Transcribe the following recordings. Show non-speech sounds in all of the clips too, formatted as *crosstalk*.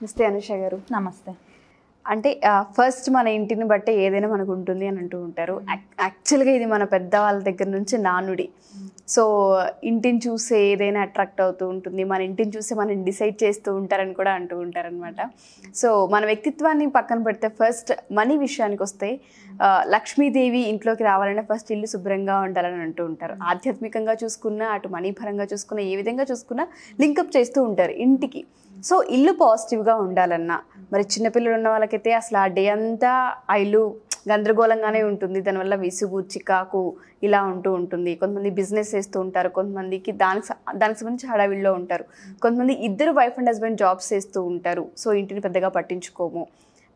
నమస్తే అనుష గారు నమస్తే అంటే ఫస్ట్ మన ఇంటిని బట్టి ఏదైనా మనకు ఉంటుంది అని అంటూ ఉంటారు యాక్చువల్గా ఇది మన పెద్దవాళ్ళ దగ్గర నుంచి నానుడి సో ఇంటిని చూసే ఏదైనా అట్రాక్ట్ అవుతూ ఉంటుంది మన ఇంటిని చూసే మనం డిసైడ్ చేస్తూ ఉంటారని కూడా అంటూ ఉంటారనమాట సో మన వ్యక్తిత్వాన్ని పక్కన పెడితే ఫస్ట్ మనీ విషయానికి వస్తే లక్ష్మీదేవి ఇంట్లోకి రావాలంటే ఫస్ట్ ఇల్లు శుభ్రంగా ఉండాలని అంటూ ఉంటారు ఆధ్యాత్మికంగా చూసుకున్నా అటు మనీ పరంగా చూసుకున్నా ఏ విధంగా చూసుకున్నా లింకప్ చేస్తూ ఉంటారు ఇంటికి సో ఇల్లు పాజిటివ్గా ఉండాలన్నా మరి చిన్నపిల్లలు ఉన్న వాళ్ళకైతే అసలు ఆ డే అంతా ఆ ఇల్లు గందరగోళంగానే ఉంటుంది దానివల్ల విసుగు చికాకు ఇలా ఉంటూ ఉంటుంది కొంతమంది బిజినెస్ చేస్తూ ఉంటారు కొంతమందికి దాని దానికి సంబంధించి హడావిడిలో ఉంటారు కొంతమంది ఇద్దరు వైఫ్ అండ్ హస్బెండ్ జాబ్స్ చేస్తూ ఉంటారు సో ఇంటిని పెద్దగా పట్టించుకోము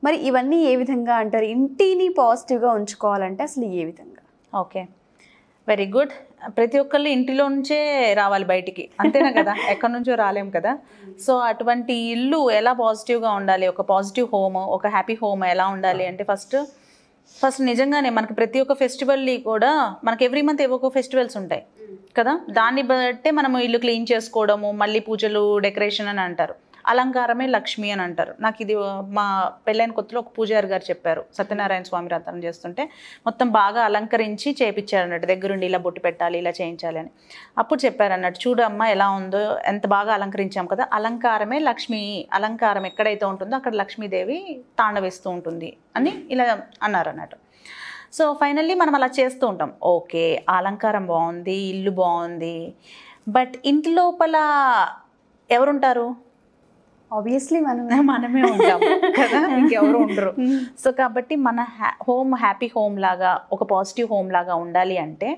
మరి ఇవన్నీ ఏ విధంగా అంటారు ఇంటిని పాజిటివ్గా ఉంచుకోవాలంటే అసలు ఏ విధంగా ఓకే వెరీ గుడ్ ప్రతి ఒక్కళ్ళు ఇంటిలో నుంచే రావాలి బయటికి అంతేనా కదా *laughs* ఎక్కడి నుంచో రాలేం కదా సో అటువంటి ఇల్లు ఎలా పాజిటివ్గా ఉండాలి ఒక పాజిటివ్ హోమ్ ఒక హ్యాపీ హోమ్ ఎలా ఉండాలి అంటే ఫస్ట్ ఫస్ట్ నిజంగానే మనకి ప్రతి ఒక్క ఫెస్టివల్ని కూడా మనకి ఎవ్రీ మంత్ ఏవో ఫెస్టివల్స్ ఉంటాయి hmm. కదా దాన్ని బట్టే మనం ఇల్లు క్లీన్ చేసుకోవడము మళ్ళీ పూజలు డెకరేషన్ అని అంటారు అలంకారమే లక్ష్మి అని అంటారు నాకు ఇది మా పెళ్ళైన కొత్తలో ఒక పూజారి గారు చెప్పారు సత్యనారాయణ స్వామి రథం చేస్తుంటే మొత్తం బాగా అలంకరించి చేపించారు అన్నట్టు దగ్గరుండి ఇలా బొట్టు పెట్టాలి ఇలా చేయించాలి అని అప్పుడు చెప్పారు అన్నట్టు చూడమ్మా ఎలా ఉందో ఎంత బాగా అలంకరించాం కదా అలంకారమే లక్ష్మి అలంకారం ఎక్కడైతే ఉంటుందో అక్కడ లక్ష్మీదేవి తాండవేస్తూ ఉంటుంది అని ఇలా అన్నారు అన్నట్టు సో ఫైనల్లీ మనం అలా చేస్తూ ఉంటాం ఓకే అలంకారం బాగుంది ఇల్లు బాగుంది బట్ ఇంటి లోపల ఎవరుంటారు ఆబ్వియస్లీ మనం *laughs* మనమే ఉంటాం కదా *laughs* ఇంకెవరు ఉండరు *laughs* సో కాబట్టి మన హోమ్ హ్యాపీ హోమ్ లాగా ఒక పాజిటివ్ హోమ్ లాగా ఉండాలి అంటే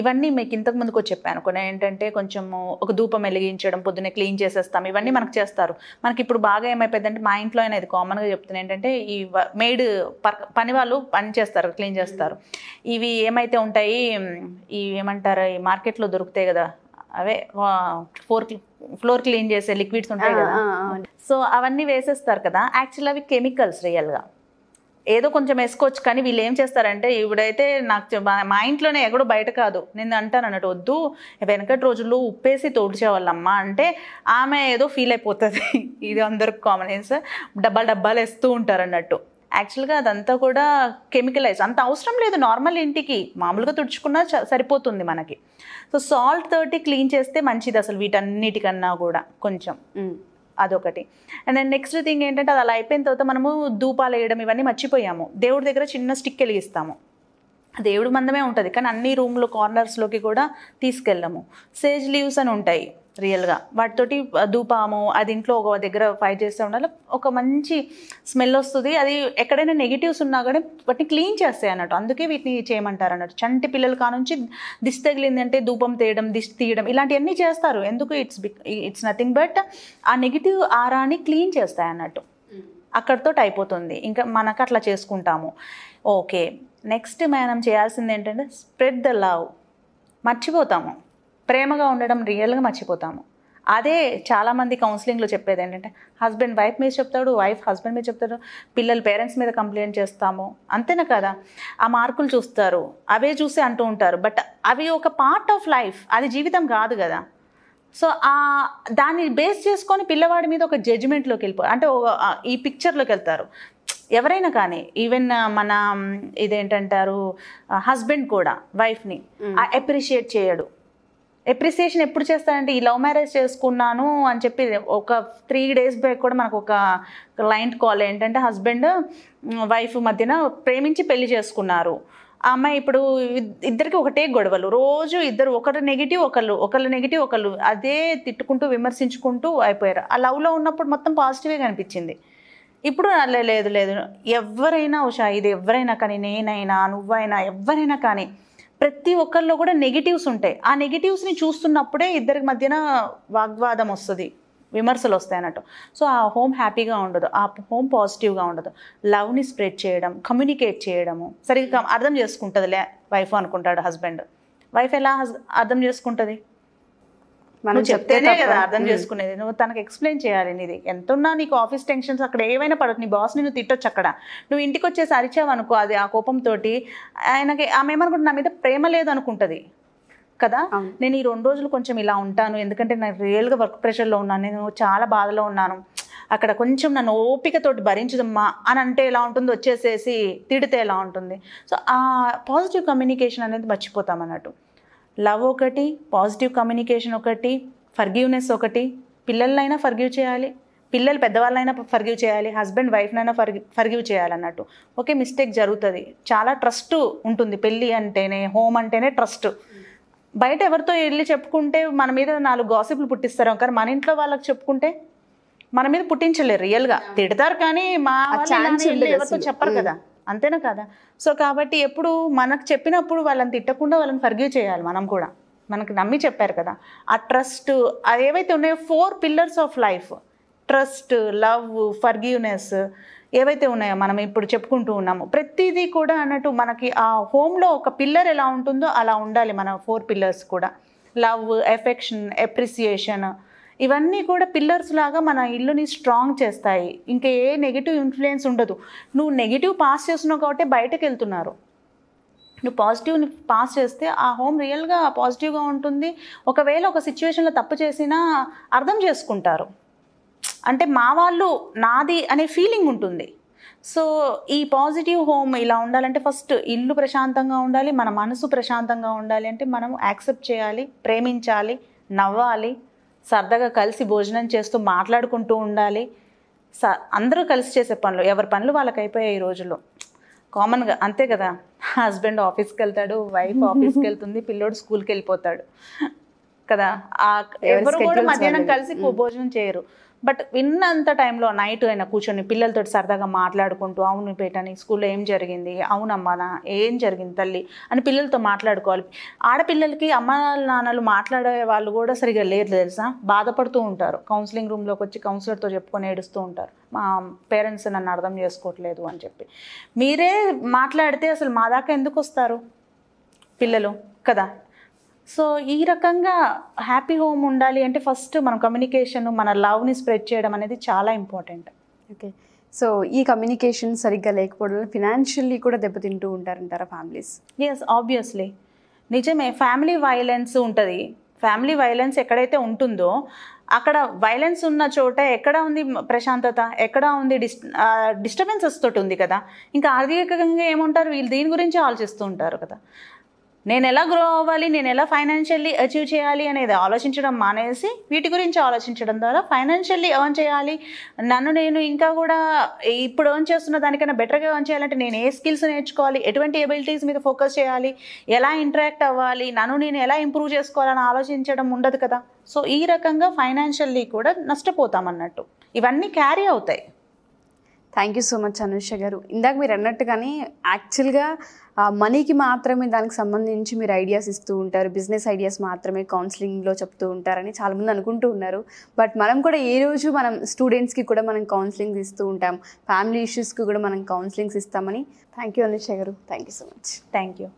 ఇవన్నీ మీకు ఇంతకు ముందుకు చెప్పాను కొన్ని ఏంటంటే కొంచెము ఒక ధూపం వెలిగించడం పొద్దున్నే క్లీన్ చేసేస్తాం ఇవన్నీ మనకు చేస్తారు మనకి ఇప్పుడు బాగా ఏమైపోయిందంటే మా ఇంట్లో అయినా ఇది కామన్గా చెప్తున్నాను ఏంటంటే ఈ మేడ్ పని వాళ్ళు పని చేస్తారు క్లీన్ చేస్తారు ఇవి ఏమైతే ఉంటాయి ఇవి ఏమంటారు ఈ మార్కెట్లో దొరుకుతాయి కదా అవే ఫోర్ ఫ్లోర్ క్లీన్ చేసే లిక్విడ్స్ ఉంటాయి కదా సో అవన్నీ వేసేస్తారు కదా యాక్చువల్ అవి కెమికల్స్ రియల్గా ఏదో కొంచెం వేసుకోవచ్చు కానీ వీళ్ళు ఏం చేస్తారంటే ఇవిడైతే నాకు మా ఇంట్లోనే ఎగడు బయట కాదు నేను అంటాను అన్నట్టు వద్దు వెనకటి రోజుల్లో ఉప్పేసి వాళ్ళమ్మా అంటే ఆమె ఏదో ఫీల్ అయిపోతుంది *laughs* ఇది అందరికి కామన్ సార్ డబ్బాలు డబ్బాలు వేస్తూ ఉంటారు అన్నట్టు యాక్చువల్గా అదంతా కూడా కెమికలైజ్ అంత అవసరం లేదు నార్మల్ ఇంటికి మామూలుగా తుడుచుకున్నా సరిపోతుంది మనకి సో సాల్ట్ తోటి క్లీన్ చేస్తే మంచిది అసలు వీటన్నిటికన్నా కూడా కొంచెం అదొకటి అండ్ నెక్స్ట్ థింగ్ ఏంటంటే అది అలా అయిపోయిన తర్వాత మనము ధూపాలు వేయడం ఇవన్నీ మర్చిపోయాము దేవుడి దగ్గర చిన్న స్టిక్ వెలిగిస్తాము దేవుడి మందమే ఉంటుంది కానీ అన్ని రూమ్లో కార్నర్స్లోకి కూడా తీసుకెళ్ళము సేజ్ లీవ్స్ అని ఉంటాయి రియల్గా వాటితోటి ధూపాము అది ఇంట్లో ఒక దగ్గర ఫైట్ చేస్తూ ఉండాలి ఒక మంచి స్మెల్ వస్తుంది అది ఎక్కడైనా నెగిటివ్స్ ఉన్నా కానీ వాటిని క్లీన్ చేస్తాయి అన్నట్టు అందుకే వీటిని చేయమంటారు అన్నట్టు చంటి పిల్లల కానుంచి తగిలింది తగిలిందంటే ధూపం తీయడం దిష్టి తీయడం ఇలాంటివన్నీ చేస్తారు ఎందుకు it's it's nothing but uh negative ఆరాని క్లీన్ చేస్తాయి అన్నట్టు అక్కడితో అయిపోతుంది ఇంకా మనకు అట్లా చేసుకుంటాము ఓకే నెక్స్ట్ మనం చేయాల్సింది ఏంటంటే స్ప్రెడ్ ద లవ్ మర్చిపోతాము ప్రేమగా ఉండడం రియల్గా మర్చిపోతాము అదే చాలామంది కౌన్సిలింగ్లో చెప్పేది ఏంటంటే హస్బెండ్ వైఫ్ మీద చెప్తాడు వైఫ్ హస్బెండ్ మీద చెప్తాడు పిల్లలు పేరెంట్స్ మీద కంప్లైంట్ చేస్తాము అంతేనా కదా ఆ మార్కులు చూస్తారు అవే చూసి అంటూ ఉంటారు బట్ అవి ఒక పార్ట్ ఆఫ్ లైఫ్ అది జీవితం కాదు కదా సో ఆ దాన్ని బేస్ చేసుకొని పిల్లవాడి మీద ఒక జడ్జిమెంట్లోకి వెళ్ళిపో అంటే ఈ పిక్చర్లోకి వెళ్తారు ఎవరైనా కానీ ఈవెన్ మన ఇదేంటంటారు హస్బెండ్ కూడా వైఫ్ని అప్రిషియేట్ చేయడు ఎప్రిసియేషన్ ఎప్పుడు చేస్తారంటే ఈ లవ్ మ్యారేజ్ చేసుకున్నాను అని చెప్పి ఒక త్రీ డేస్ బ్యాక్ కూడా మనకు ఒక క్లయింట్ కాల్ ఏంటంటే హస్బెండ్ వైఫ్ మధ్యన ప్రేమించి పెళ్లి చేసుకున్నారు ఆ అమ్మాయి ఇప్పుడు ఇద్దరికి ఒకటే గొడవలు రోజు ఇద్దరు ఒకరు నెగిటివ్ ఒకళ్ళు ఒకళ్ళు నెగిటివ్ ఒకళ్ళు అదే తిట్టుకుంటూ విమర్శించుకుంటూ అయిపోయారు ఆ లవ్లో ఉన్నప్పుడు మొత్తం పాజిటివే కనిపించింది ఇప్పుడు లేదు లేదు ఎవరైనా ఉషా ఇది ఎవరైనా కానీ నేనైనా నువ్వైనా ఎవరైనా కానీ ప్రతి ఒక్కరిలో కూడా నెగిటివ్స్ ఉంటాయి ఆ నెగిటివ్స్ని చూస్తున్నప్పుడే ఇద్దరి మధ్యన వాగ్వాదం వస్తుంది విమర్శలు వస్తాయి అన్నట్టు సో ఆ హోమ్ హ్యాపీగా ఉండదు ఆ హోమ్ పాజిటివ్గా ఉండదు లవ్ని స్ప్రెడ్ చేయడం కమ్యూనికేట్ చేయడము సరిగ్గా అర్థం చేసుకుంటుందిలే వైఫ్ అనుకుంటాడు హస్బెండ్ వైఫ్ ఎలా అర్థం చేసుకుంటుంది మనం చెప్తేనే కదా అర్థం చేసుకునేది నువ్వు తనకు ఎక్స్ప్లెయిన్ చేయాలి నీది ఎంత ఉన్నా నీకు ఆఫీస్ టెన్షన్స్ అక్కడ ఏమైనా పడదు నీ బాస్ నువ్వు తిట్టొచ్చు అక్కడ నువ్వు ఇంటికి వచ్చేసి అరిచావు అనుకో అది ఆ కోపంతో ఆయనకి ఆమె ఏమనుకుంటుంది నా మీద ప్రేమ లేదు అనుకుంటుంది కదా నేను ఈ రెండు రోజులు కొంచెం ఇలా ఉంటాను ఎందుకంటే నేను రియల్గా వర్క్ ప్రెషర్లో ఉన్నాను నేను చాలా బాధలో ఉన్నాను అక్కడ కొంచెం నన్ను ఓపికతోటి భరించదమ్మా అని అంటే ఎలా ఉంటుంది వచ్చేసేసి తిడితే ఎలా ఉంటుంది సో ఆ పాజిటివ్ కమ్యూనికేషన్ అనేది మర్చిపోతాం అన్నట్టు లవ్ ఒకటి పాజిటివ్ కమ్యూనికేషన్ ఒకటి ఫర్గ్యూనెస్ ఒకటి పిల్లలైనా ఫర్గ్యూ చేయాలి పిల్లలు పెద్దవాళ్ళైనా ఫర్గ్యూ చేయాలి హస్బెండ్ వైఫ్నైనా ఫర్గ్యూ ఫర్గ్యూ చేయాలన్నట్టు ఓకే మిస్టేక్ జరుగుతుంది చాలా ట్రస్ట్ ఉంటుంది పెళ్ళి అంటేనే హోమ్ అంటేనే ట్రస్ట్ బయట ఎవరితో వెళ్ళి చెప్పుకుంటే మన మీద నాలుగు గాసిపులు పుట్టిస్తారు కానీ మన ఇంట్లో వాళ్ళకి చెప్పుకుంటే మన మీద పుట్టించలేరు రియల్గా తిడతారు కానీ మా ఎవరితో చెప్పరు కదా అంతేనా కదా సో కాబట్టి ఎప్పుడు మనకు చెప్పినప్పుడు వాళ్ళని తిట్టకుండా వాళ్ళని ఫర్గ్యూ చేయాలి మనం కూడా మనకు నమ్మి చెప్పారు కదా ఆ ట్రస్ట్ అది ఏవైతే ఉన్నాయో four pillars of life trust love forgiveness ఏవైతే ఉన్నాయో మనం ఇప్పుడు చెప్పుకుంటూ ఉన్నాము ప్రతిదీ కూడా అన్నట్టు మనకి ఆ హోమ్లో ఒక పిల్లర్ ఎలా ఉంటుందో అలా ఉండాలి మన ఫోర్ పిల్లర్స్ కూడా లవ్ ఎఫెక్షన్ ఎప్రిసియేషన్ ఇవన్నీ కూడా పిల్లర్స్ లాగా మన ఇల్లుని స్ట్రాంగ్ చేస్తాయి ఇంకా ఏ నెగిటివ్ ఇన్ఫ్లుయెన్స్ ఉండదు నువ్వు నెగిటివ్ పాస్ చేస్తున్నావు కాబట్టి బయటకు వెళ్తున్నారు నువ్వు పాజిటివ్ని పాస్ చేస్తే ఆ హోమ్ రియల్గా పాజిటివ్గా ఉంటుంది ఒకవేళ ఒక సిచ్యువేషన్లో తప్పు చేసినా అర్థం చేసుకుంటారు అంటే మా వాళ్ళు నాది అనే ఫీలింగ్ ఉంటుంది సో ఈ పాజిటివ్ హోమ్ ఇలా ఉండాలంటే ఫస్ట్ ఇల్లు ప్రశాంతంగా ఉండాలి మన మనసు ప్రశాంతంగా ఉండాలి అంటే మనం యాక్సెప్ట్ చేయాలి ప్రేమించాలి నవ్వాలి సరదాగా కలిసి భోజనం చేస్తూ మాట్లాడుకుంటూ ఉండాలి స అందరూ కలిసి చేసే పనులు ఎవరి పనులు వాళ్ళకి అయిపోయాయి ఈ రోజుల్లో కామన్గా అంతే కదా హస్బెండ్ ఆఫీస్కి వెళ్తాడు వైఫ్ ఆఫీస్కి వెళ్తుంది పిల్లోడు స్కూల్కి వెళ్ళిపోతాడు కదా ఎవరు కూడా మధ్యాహ్నం కలిసి భోజనం చేయరు బట్ విన్నంత టైంలో నైట్ అయినా కూర్చొని పిల్లలతో సరదాగా మాట్లాడుకుంటూ అవును పేటని స్కూల్లో ఏం జరిగింది అవునమ్మా ఏం జరిగింది తల్లి అని పిల్లలతో మాట్లాడుకోవాలి ఆడపిల్లలకి అమ్మ నాన్నలు మాట్లాడే వాళ్ళు కూడా సరిగా లేరు తెలుసా బాధపడుతూ ఉంటారు కౌన్సిలింగ్ రూమ్లోకి వచ్చి కౌన్సిలర్తో చెప్పుకొని ఏడుస్తూ ఉంటారు మా పేరెంట్స్ నన్ను అర్థం చేసుకోవట్లేదు అని చెప్పి మీరే మాట్లాడితే అసలు మా దాకా ఎందుకు వస్తారు పిల్లలు కదా సో ఈ రకంగా హ్యాపీ హోమ్ ఉండాలి అంటే ఫస్ట్ మనం కమ్యూనికేషన్ మన లవ్ని స్ప్రెడ్ చేయడం అనేది చాలా ఇంపార్టెంట్ ఓకే సో ఈ కమ్యూనికేషన్ సరిగ్గా లేకపోవడం ఫినాన్షియల్లీ కూడా దెబ్బతింటూ ఉంటారంటారా ఫ్యామిలీస్ ఎస్ ఆబ్వియస్లీ నిజమే ఫ్యామిలీ వైలెన్స్ ఉంటుంది ఫ్యామిలీ వైలెన్స్ ఎక్కడైతే ఉంటుందో అక్కడ వైలెన్స్ ఉన్న చోట ఎక్కడ ఉంది ప్రశాంతత ఎక్కడ ఉంది డిస్ డిస్టర్బెన్సెస్ తోటి ఉంది కదా ఇంకా ఆర్థికంగా ఏముంటారు వీళ్ళు దీని గురించి ఆలోచిస్తూ ఉంటారు కదా నేను ఎలా గ్రో అవ్వాలి నేను ఎలా ఫైనాన్షియల్లీ అచీవ్ చేయాలి అనేది ఆలోచించడం మానేసి వీటి గురించి ఆలోచించడం ద్వారా ఫైనాన్షియల్లీ ఎర్న్ చేయాలి నన్ను నేను ఇంకా కూడా ఇప్పుడు ఎర్న్ చేస్తున్న దానికన్నా బెటర్గా ఎర్న్ చేయాలంటే నేను ఏ స్కిల్స్ నేర్చుకోవాలి ఎటువంటి ఎబిలిటీస్ మీద ఫోకస్ చేయాలి ఎలా ఇంటరాక్ట్ అవ్వాలి నన్ను నేను ఎలా ఇంప్రూవ్ చేసుకోవాలని ఆలోచించడం ఉండదు కదా సో ఈ రకంగా ఫైనాన్షియల్లీ కూడా నష్టపోతామన్నట్టు ఇవన్నీ క్యారీ అవుతాయి thank you so much Anusha garu ఇందాక మీరు అన్నట్టుగానే యాక్చువల్గా మనీకి మాత్రమే దానికి సంబంధించి మీరు ఐడియాస్ ఇస్తూ ఉంటారు బిజినెస్ ఐడియాస్ మాత్రమే కౌన్సిలింగ్లో చెప్తూ ఉంటారని చాలామంది అనుకుంటూ ఉన్నారు బట్ మనం కూడా ఏ రోజు మనం స్టూడెంట్స్కి కూడా మనం కౌన్సిలింగ్ ఇస్తూ ఉంటాం ఫ్యామిలీ ఇష్యూస్కి కూడా మనం కౌన్సిలింగ్స్ ఇస్తామని thank you Anusha garu thank you so much thank you